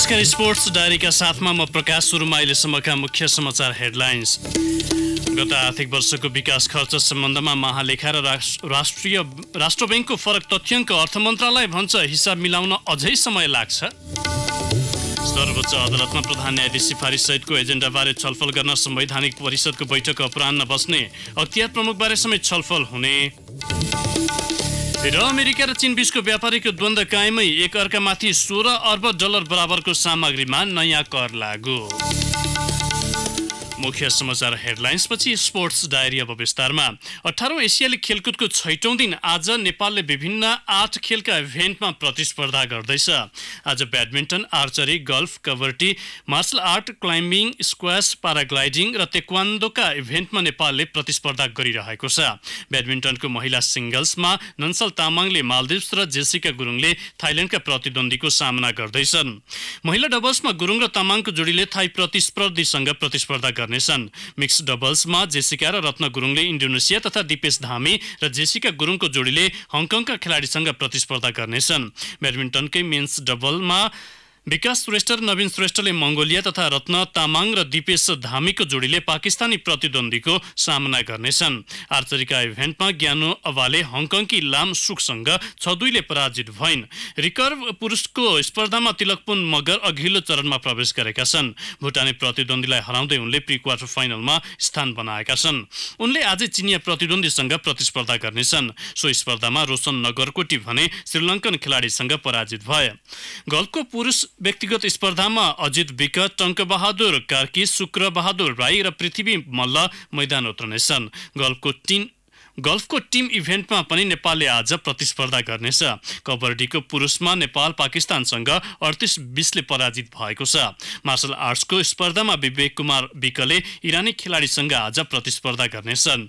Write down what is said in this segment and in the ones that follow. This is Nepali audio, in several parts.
नमस्कार स्पोर्ट्स डायरीका साथमा म प्रकाश सुरुमा अहिलेसम्मका मुख्य समाचार हेडलाइन्स गत आर्थिक वर्षको विकास खर्च सम्बन्धमा महालेखा र राष्ट्रिय राष्ट्र ब्याङ्कको फरक तथ्याङ्क अर्थ मन्त्रालय भन्छ हिसाब मिलाउन अझै समय लाग्छ सर्वोच्च अदालतमा प्रधान न्यायाधीश सहितको एजेन्डाबारे छलफल गर्न संवैधानिक परिषदको बैठक अपरान्न बस्ने अख्तियार प्रमुखबारे समेत छलफल हुने र अमेरिका र चीन बीचको व्यापारीको द्वन्द्व कायमै एक अर्कामाथि सोह्र अर्ब डलर बराबरको सामग्रीमा नयाँ कर लागू मुख्य समाचार हेडलाइन्सपछि स्पोर्ट्स डायरी अब विस्तारमा अठारौँ एसियाली खेलकुदको छैटौँ दिन आज नेपालले विभिन्न आठ खेलका इभेन्टमा प्रतिस्पर्धा गर्दैछ आज badminton archery golf kabaddi martial art climbing squash paragliding र तेक्वान्दोका इभेन्टमा नेपालले प्रतिस्पर्धा गरिरहेको छ ब्याडमिन्टनको महिला सिङ्गल्समा नन्सल तामाङले मालदिव्स र जेसिका गुरुङले थाइल्यान्डका प्रतिद्वन्दीको सामना गर्दैछन् महिला डबल्समा गुरुङ र तामाङको जोडीले थाई प्रतिस्पर्धीसँग प्रतिस्पर्धा गर्ने गर्नेछन् मिक्स डबल्समा जेसिका र रत्न गुरुङले इन्डोनेसिया तथा दिपेश धामी र जेसिका गुरुङको जोडीले हङकङका खेलाडीसँग प्रतिस्पर्धा गर्नेछन् ब्याडमिन्टनकै मेन्स डबलमा विकास श्रेष्ठ र नवीन श्रेष्ठले मङ्गोलिया तथा रत्न तामाङ र दिपेश धामीको जोडीले पाकिस्तानी प्रतिद्वन्दीको सामना गर्नेछन् आर्चरीका इभेन्टमा ज्ञानो अवाले हङकङकी लाम सुकसँग छ दुईले पराजित भइन् रिकर्भ पुरुषको स्पर्धामा तिलकपुन मगर अघिल्लो चरणमा प्रवेश गरेका छन् भुटानी प्रतिद्वन्दीलाई हराउँदै उनले प्री क्वार्टर फाइनलमा स्थान बनाएका छन् उनले आज चिनिया प्रतिद्वन्दीसँग प्रतिस्पर्धा गर्नेछन् सो स्पर्धामा रोशन नगरकोटी भने श्रीलङ्कन खेलाडीसँग पराजित भए गल्फको पुरुष व्यक्तिगत स्पर्धामा अजित विक टङ्कबहादुर कार्की शुक्रबहादुर राई र पृथ्वी मल्ल मैदान उत्रनेछन् गल्फको टिन गल्फको टिम इभेन्टमा पनि नेपालले आज प्रतिस्पर्धा गर्नेछ कबड्डीको पुरुषमा नेपाल पाकिस्तानसँग अडतिस बिसले पराजित भएको छ मार्सल आर्ट्सको स्पर्धामा विवेक कुमार विकले इरानी खेलाडीसँग आज प्रतिस्पर्धा गर्नेछन्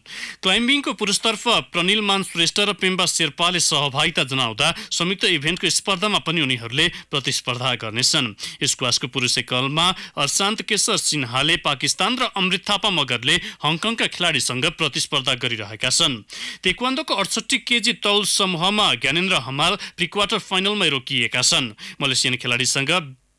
क्लाइम्बिङको पुरुषतर्फ प्रनिल मान श्रेष्ठ र पेम्बा शेर्पाले सहभागिता जनाउँदा संयुक्त इभेन्टको स्पर्धामा पनि उनीहरूले प्रतिस्पर्धा गर्नेछन् स्क्वासको पुरुष एकलमा अर्शान्त केशर सिन्हाले पाकिस्तान र अमृत थापा मगरले हङकङका खेलाडीसँग प्रतिस्पर्धा गरिरहेका छन् तेक्वान्दोको अडसट्ठी केजी तौल समूहमा ज्ञानेन्द्र हमाल प्रिक्वार्टर फाइनलमै रोकिएका छन् मलेसियन खेलाडीसँग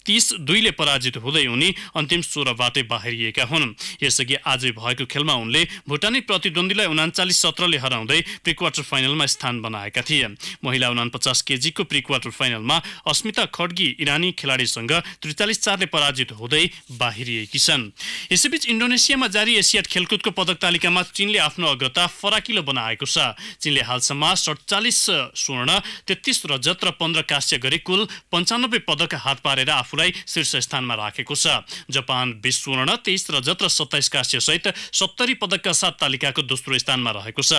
तीस दुईले पराजित हुँदै उनी अन्तिम सोह्रबाटै बाहिरिएका हुन् यसअघि आज भएको खेलमा उनले भुटानी प्रतिद्वन्दीलाई उनाचालिस सत्रले हराउँदै प्रि क्वार्टर फाइनलमा स्थान बनाएका थिए महिला उनापचास केजीको प्रि क्वार्टर फाइनलमा अस्मिता खड्गी इरानी खेलाडीसँग त्रिचालिस चारले पराजित हुँदै बाहिरिएकी छन् यसैबीच इन्डोनेसियामा जारी एसियाड खेलकुदको पदक तालिकामा चीनले आफ्नो अग्रता फराकिलो बनाएको छ चीनले हालसम्म सडचालिस स्वर्ण तेत्तिस रजत र पन्ध्र काश्य गरी कुल पन्चानब्बे पदक हात पारेर आफ्नो आफूलाई शीर्ष स्थानमा राखेको छ जापान बिस तेइस र जत्र सत्ताइस सहित सत्तरी पदकका साथ तालिकाको दोस्रो स्थानमा रहेको छ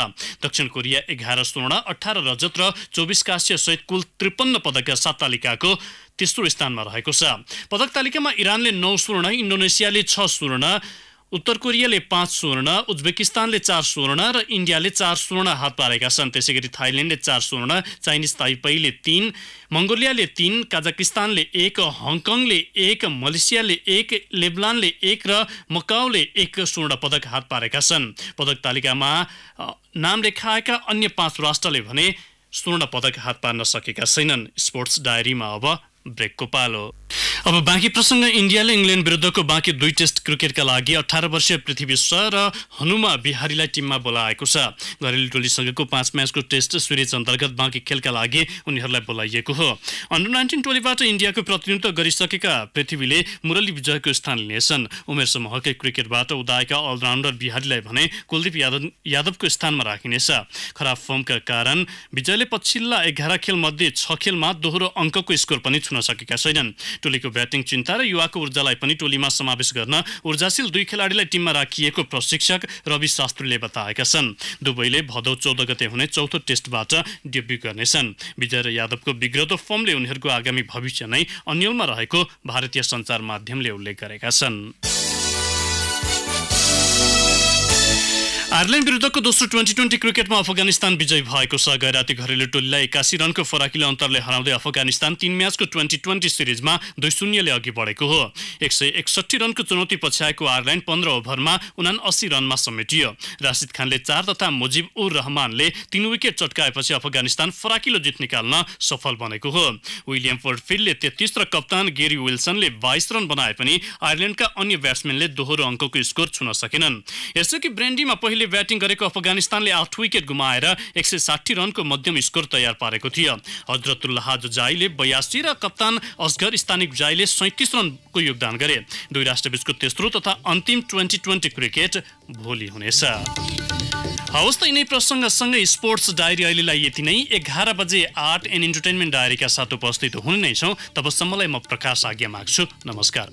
दक्षिण कोरिया एघार स्वर्ण अठार रजत र चौबिस सहित कुल त्रिपन्न पदकका साथ तालिकाको तेस्रो स्थानमा रहेको छ पदक तालिकामा इरानले नौ स्वर्ण इन्डोनेसियाले छ स्वर्ण उत्तर कोरियाले पाँच स्वर्ण उज्बेकिस्तानले चार स्वर्ण र इन्डियाले चार स्वर्ण हात पारेका छन् त्यसै गरी थाइल्यान्डले चार स्वर्ण चाइनिज ताइपैले तीन मङ्गोलियाले तीन काजाकिस्तानले एक हङकङले एक मलेसियाले एक लेबलानले एक र मकाउले एक स्वर्ण पदक हात पारेका छन् पदक तालिकामा नाम लेखाएका अन्य पाँच राष्ट्रले भने स्वर्ण पदक हात पार्न सकेका छैनन् स्पोर्ट्स डायरीमा अब ब्रेकको पालो अब बाँकी प्रसङ्ग इन्डियाले इङ्ल्यान्ड विरुद्धको बाँकी दुई टेस्ट क्रिकेटका लागि अठार वर्षीय पृथ्वी स र हनुमा बिहारीलाई टिममा बोलाएको छ घरेलु टोलीसँगको पाँच म्याचको टेस्ट सिरिज अन्तर्गत बाँकी खेलका लागि उनीहरूलाई बोलाइएको हो अन्डर नाइन्टिन टोलीबाट इन्डियाको प्रतिनिधित्व गरिसकेका पृथ्वीले मुरली विजयको स्थान लिनेछन् उमेर समूहकै क्रिकेटबाट उदाएका अलराउन्डर बिहारीलाई भने कुलदीप यादव यादवको स्थानमा राखिनेछ खराब फर्मका कारण विजयले पछिल्ला एघार खेलमध्ये छ खेलमा दोहोरो अङ्कको स्कोर पनि छुन सकेका छैनन् टोलीको ब्याटिङ चिन्ता र युवाको ऊर्जालाई पनि टोलीमा समावेश गर्न ऊर्जाशील दुई खेलाडीलाई टिममा राखिएको प्रशिक्षक रवि शास्त्रीले बताएका छन् दुवैले भदौ चौध गते हुने चौथो टेस्टबाट डेब्यू गर्नेछन् विजय र यादवको विग्रतो फर्मले उनीहरूको आगामी भविष्य नै अन्यलमा रहेको भारतीय सञ्चार माध्यमले उल्लेख गरेका छन् आयरल्यान्ड विरुद्धको दोस्रो ट्वेन्टी ट्वेन्टी क्रिकेटमा अफगानिस्तान विजय भएको छ गै राति घरेलु टोलीलाई एकासी रनको फराकिलो अन्तरले हराउँदै अफगानिस्तान तीन म्याचको ट्वेन्टी ट्वेन्टी सिरिजमा दुई शून्यले अघि बढेको हो एक सय एकसठी रनको चुनौती पछ्याएको आयरल्यान्ड पन्ध्र ओभरमा उना अस्सी रनमा समेटियो राशिद खानले चार तथा मुजिब उर रहमानले तीन विकेट चटकाएपछि अफगानिस्तान फराकिलो जित निकाल्न सफल बनेको हो विलियम फोर्डफिल्डले तेत्तिस र कप्तान गेरी विल्सनले बाइस रन बनाए पनि आयरल्यान्डका अन्य ब्याट्सम्यानले दोहोरो अङ्कको स्कोर छुन सकेनन् कि ब्रेन्डीमा पहिले ब्याटिङ गरेको अफगानिस्तानले आठ विकेट गुमाएर एक सय साठी रनको मध्यम स्कोर तयार पारेको थियो हजरतुल्लाह जाईले बयासी र कप्तान असगर स्थानिक जाईले सैतिस रनको योगदान गरे दुई राष्ट्रबीचको तेस्रो तथा अन्तिम ट्वेन्टी ट्वेन्टी क्रिकेट भोलि हुनेछ हवस् त यिनै प्रसङ्गसँगै स्पोर्ट्स डायरी अहिलेलाई यति नै एघार बजे आर्ट एन्ड इन्टरटेनमेन्ट डायरीका साथ उपस्थित हुने नै छौँ तबसम्मलाई म प्रकाश आज्ञा माग्छु नमस्कार